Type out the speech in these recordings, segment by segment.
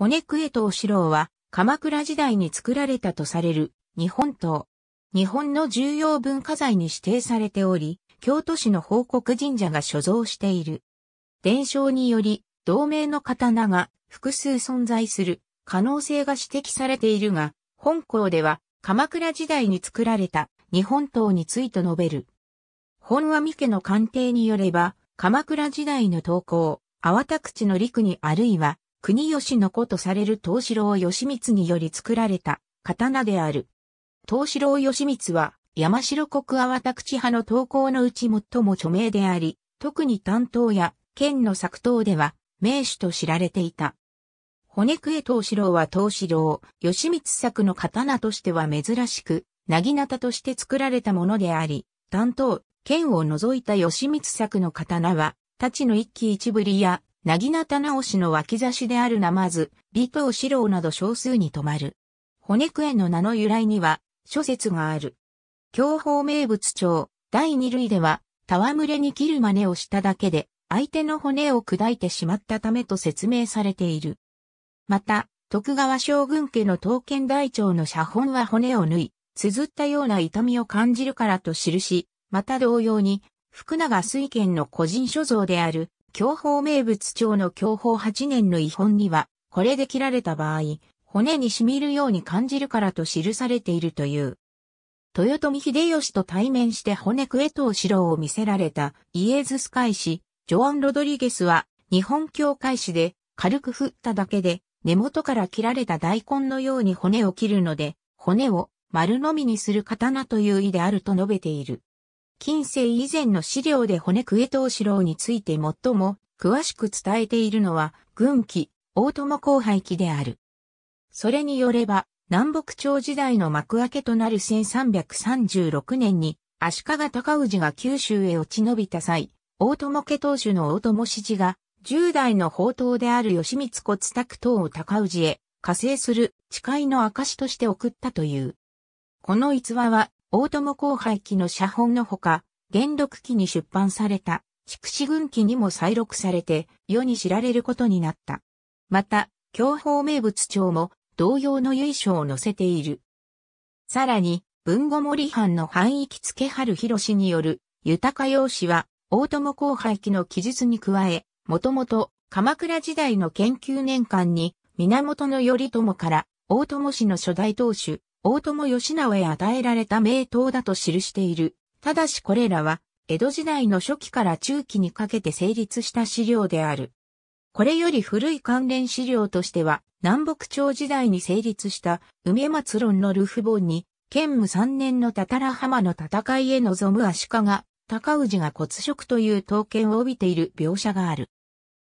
骨ク島お城は、鎌倉時代に作られたとされる日本刀。日本の重要文化財に指定されており、京都市の報告神社が所蔵している。伝承により、同名の刀が複数存在する可能性が指摘されているが、本校では鎌倉時代に作られた日本刀について述べる。本阿弥家の鑑定によれば、鎌倉時代の刀工、淡田口の陸にあるいは国吉の子とされる東四郎義光により作られた刀である。東四郎義光は山城国阿田口派の投稿のうち最も著名であり、特に担当や県の作刀では名手と知られていた。骨ク東四郎は東四郎、義光作の刀としては珍しく、なぎなたとして作られたものであり、担当、剣を除いた義光作の刀は、太刀の一騎一ぶりやなぎなた直しの脇差しであるなまず、尾藤四郎など少数に止まる。骨クエの名の由来には、諸説がある。教法名物帳、第二類では、戯れに切る真似をしただけで、相手の骨を砕いてしまったためと説明されている。また、徳川将軍家の刀剣大長の写本は骨を縫い、綴ったような痛みを感じるからと記し、また同様に、福永水賢の個人所蔵である享保名物長の享保8年の遺本には、これで切られた場合、骨に染みるように感じるからと記されているという。豊臣秀吉と対面して骨食えと後ろを見せられたイエズス会士、ジョアン・ロドリゲスは、日本教会士で、軽く振っただけで、根元から切られた大根のように骨を切るので、骨を丸のみにする刀という意であると述べている。近世以前の資料で骨クエ藤四郎について最も詳しく伝えているのは、軍記、大友後輩記である。それによれば、南北朝時代の幕開けとなる1336年に、足利高氏が九州へ落ち延びた際、大友家当主の大友氏治が、10代の宝刀である吉光骨卓等を高氏へ、加勢する誓いの証として送ったという。この逸話は、大友後輩記の写本のほか、元禄記に出版された、筑紫軍記にも再録されて、世に知られることになった。また、京方名物帳も同様の由緒を載せている。さらに、文後森藩の範囲付春広氏による豊か用紙は、大友後輩記の記述に加え、もともと鎌倉時代の研究年間に源頼朝から大友氏の初代当主、大友義直へ与えられた名刀だと記している。ただしこれらは、江戸時代の初期から中期にかけて成立した資料である。これより古い関連資料としては、南北朝時代に成立した梅松論のルフ本に、建武3年のたたら浜の戦いへ臨む足利が、高氏が骨色という刀剣を帯びている描写がある。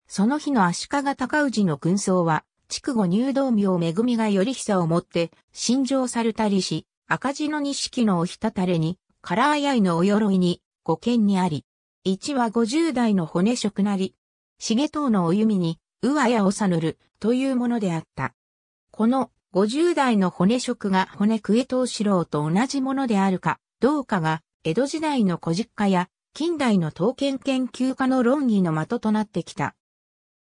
その日の足利高氏の軍曹は、筑後入道明恵みが頼久をもって、心情されたりし、赤字の錦のおひたたれに、唐いのお鎧に、五剣にあり。一は五十代の骨食なり。重藤のお弓に、うわやおさぬる、というものであった。この、五十代の骨食が骨とエ藤四郎と同じものであるか、どうかが、江戸時代の古実家や、近代の刀剣研究家の論議の的となってきた。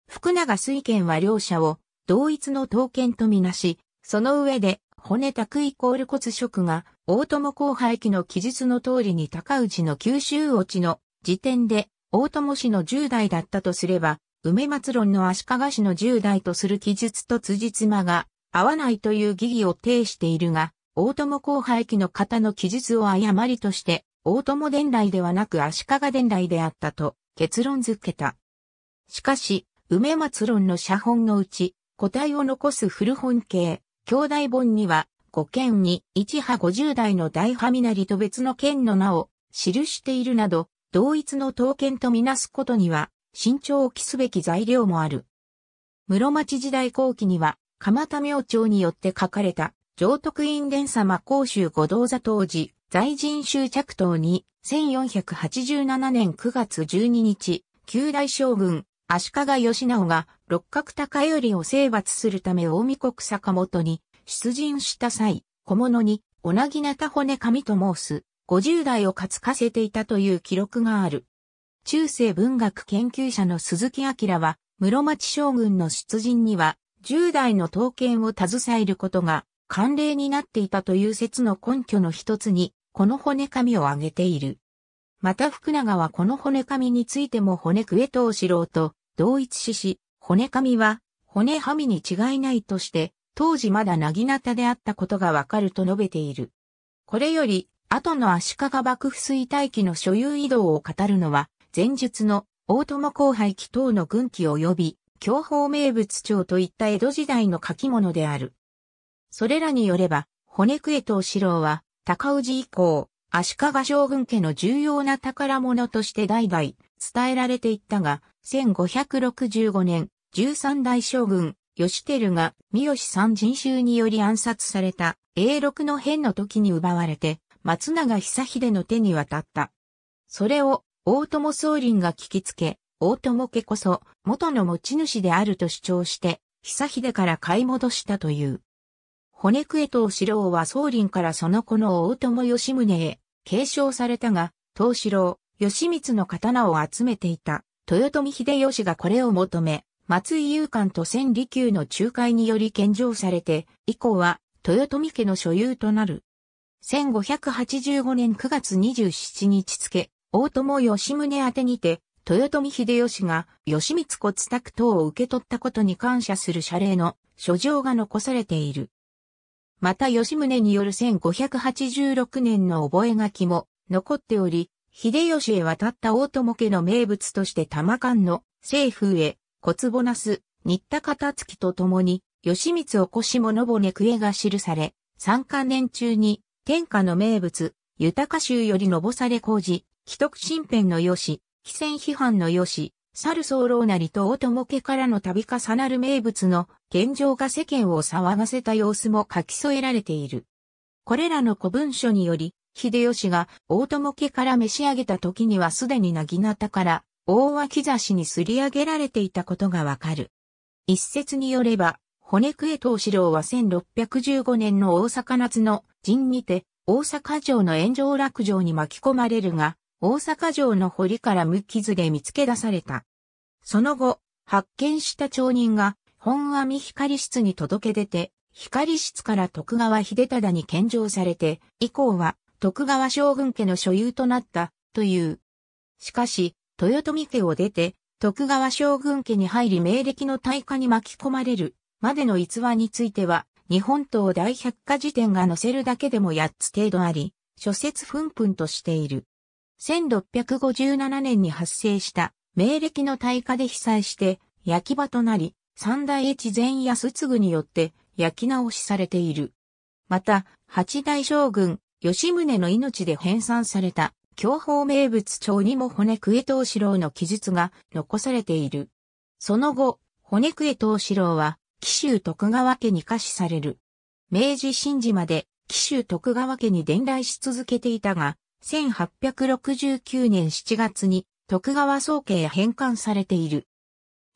福永水賢は両者を同一の刀剣とみなし、その上で、骨宅イコール骨色が、大友後輩期の記述の通りに高氏の九州落ちの時点で、大友氏の10代だったとすれば、梅松論の足利氏の10代とする記述と辻褄が合わないという疑義を呈しているが、大友後輩期の方の記述を誤りとして、大友伝来ではなく足利伝来であったと結論付けた。しかし、梅松論の写本のうち、個体を残す古本系、兄弟本には、5剣に1波50代の大波なりと別の剣の名を記しているなど、同一の刀剣とみなすことには、慎重を期すべき材料もある。室町時代後期には、鎌田明朝によって書かれた、上徳院伝様甲州五道座当時、在人州着頭に、1487年9月12日、旧大将軍、足利義直が六角高頼を征伐するため大見国坂本に出陣した際、小物に、おなぎなた骨神と申す、50代を担かせていたという記録がある。中世文学研究者の鈴木明は、室町将軍の出陣には、10代の刀剣を携えることが、慣例になっていたという説の根拠の一つに、この骨紙を挙げている。また福永はこの骨紙についても骨とおしろうと同一視し、骨神は骨はみに違いないとして、当時まだなぎなたであったことがわかると述べている。これより、後の足利幕府衰退期の所有移動を語るのは、前述の大友後輩期等の軍機及び、享保名物帳といった江戸時代の書き物である。それらによれば、骨食えと四郎は、高氏以降、足利将軍家の重要な宝物として代々、伝えられていったが、1565年、13代将軍、義輝が三好三人衆により暗殺された永禄の変の時に奪われて、松永久秀の手に渡った。それを大友宗林が聞きつけ、大友家こそ元の持ち主であると主張して、久秀から買い戻したという。骨クエ藤四郎は宗林からその子の大友義宗へ継承されたが、藤四郎、吉光の刀を集めていた、豊臣秀吉がこれを求め、松井勇敢と千里宮の仲介により献上されて、以降は豊臣家の所有となる。1585年9月27日付、大友義宗宛にて、豊臣秀吉が吉光骨託等を受け取ったことに感謝する謝礼の書状が残されている。また吉宗による1586年の覚書も残っており、秀吉へ渡った大友家の名物として玉間の政府へ、小坪なす、新田片月と共に、吉光おこし物骨くえが記され、三関年中に、天下の名物、豊か州よりのぼされ工事、既得新編のよし、既戦批判のよし、猿僧老なりと大友家からの度重なる名物の現状が世間を騒がせた様子も書き添えられている。これらの古文書により、秀吉が大友家から召し上げた時にはすでになぎなたから大脇差しにすり上げられていたことがわかる。一説によれば、骨クエ東四郎は1615年の大阪夏の陣にて大阪城の炎上落城に巻き込まれるが、大阪城の堀から無傷で見つけ出された。その後、発見した町人が本阿弥光室に届け出て、光室から徳川秀忠に献上されて、以降は徳川将軍家の所有となった、という。しかし、豊臣家を出て、徳川将軍家に入り明暦の大火に巻き込まれる、までの逸話については、日本刀大百科事典が載せるだけでも8つ程度あり、諸説ふんふんとしている。1657年に発生した明暦の大火で被災して焼き場となり、三大越前安次によって焼き直しされている。また、八大将軍吉宗の命で編纂された、享保名物帳にも骨久江藤四郎の記述が残されている。その後、骨久江藤四郎は、紀州徳川家に下視される。明治新時まで紀州徳川家に伝来し続けていたが、1869年7月に徳川総家へ返還されている。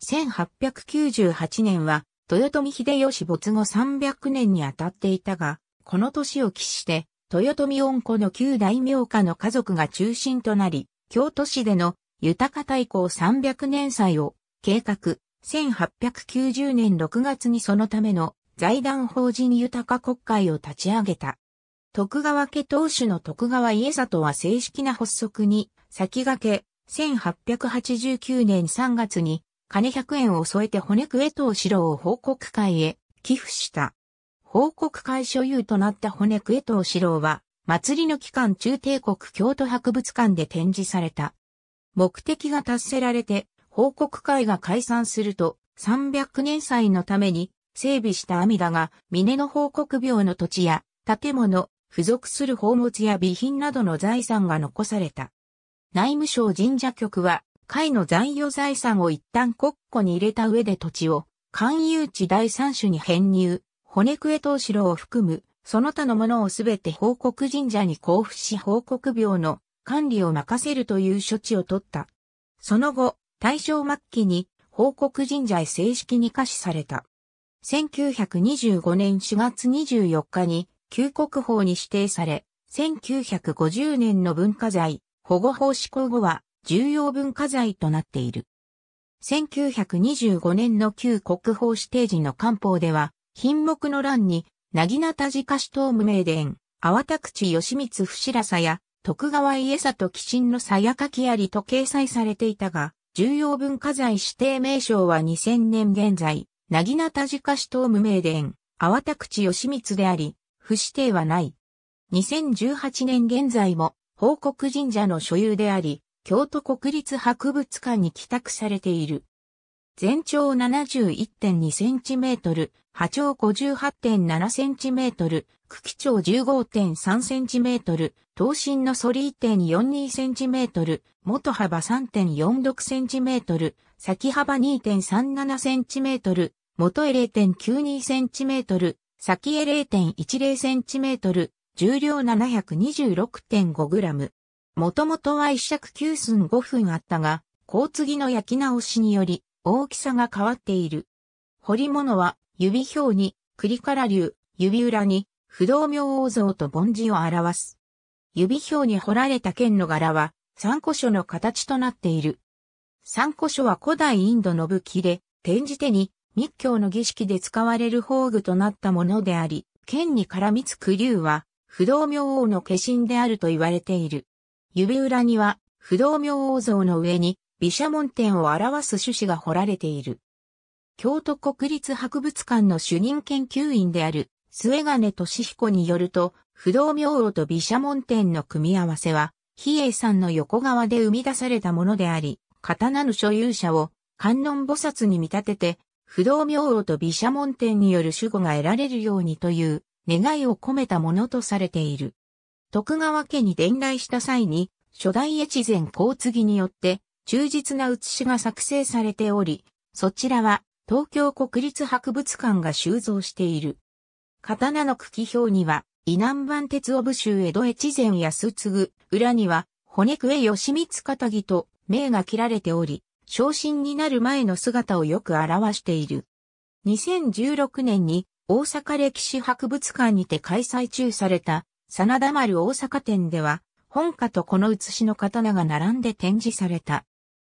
1898年は豊臣秀吉没後300年にあたっていたが、この年を期して豊臣恩子の旧大名家の家族が中心となり、京都市での豊か大公300年祭を計画、1890年6月にそのための財団法人豊か国会を立ち上げた。徳川家当主の徳川家里は正式な発足に先駆け、1889年3月に金100円を添えて骨クエ等四郎を報告会へ寄付した。報告会所有となった骨クエト四郎は、祭りの期間中帝国京都博物館で展示された。目的が達せられて、報告会が解散すると、300年祭のために整備した阿弥陀が、峰の報告病の土地や建物、付属する宝物や備品などの財産が残された。内務省神社局は、会の残余財産を一旦国庫に入れた上で土地を、官有地第三種に編入、骨食え投資郎を含む、その他のものをすべて報告神社に交付し報告病の管理を任せるという処置を取った。その後、大正末期に報告神社へ正式に可視された。1925年4月24日に旧国法に指定され、1950年の文化財保護法施行後は重要文化財となっている。1925年の旧国法指定時の官報では、品目の欄に、なぎなたじかしとう無名伝、あわたくちよしみつふしらさや、徳川家里寄んのさやかきありと掲載されていたが、重要文化財指定名称は2000年現在、なぎなたじかしとう無名伝、あわたくちよしみつであり、不指定はない。2018年現在も、報告神社の所有であり、京都国立博物館に帰宅されている。全長71.2センチメートル、波長 58.7cm、茎長 15.3cm、頭身の反り 1.42cm、元幅 3.46cm、先幅 2.37cm、元へ 0.92cm、先へ 0.10cm、重量 726.5g。もともとは一尺9寸5分あったが、交継の焼き直しにより大きさが変わっている。彫り物は指表に、栗から流、指裏に、不動明王像と盆字を表す。指表に彫られた剣の柄は、三古書の形となっている。三考書は古代インドの武器で、転じてに、密教の儀式で使われる宝具となったものであり、剣に絡みつく竜は、不動明王の化身であると言われている。指裏には、不動明王像の上に、毘沙門天を表す種子が彫られている。京都国立博物館の主任研究員である末金俊彦によると、不動明王と毘沙門天の組み合わせは、比叡山の横側で生み出されたものであり、刀の所有者を観音菩薩に見立てて、不動明王と毘沙門天による守護が得られるようにという願いを込めたものとされている。徳川家に伝来した際に、初代越前交継によって忠実な写しが作成されており、そちらは東京国立博物館が収蔵している。刀の茎表には、伊南蛮鉄尾武州江戸越前安次、裏には、骨食え吉光片木と銘が切られており、昇進になる前の姿をよく表している。2016年に大阪歴史博物館にて開催中された、真田丸大阪展では、本家とこの写しの刀が並んで展示された。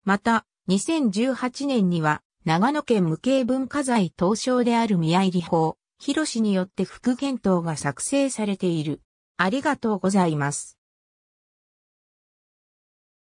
また、2018年には、長野県無形文化財東証である宮入法、広氏によって副検討が作成されている。ありがとうございます。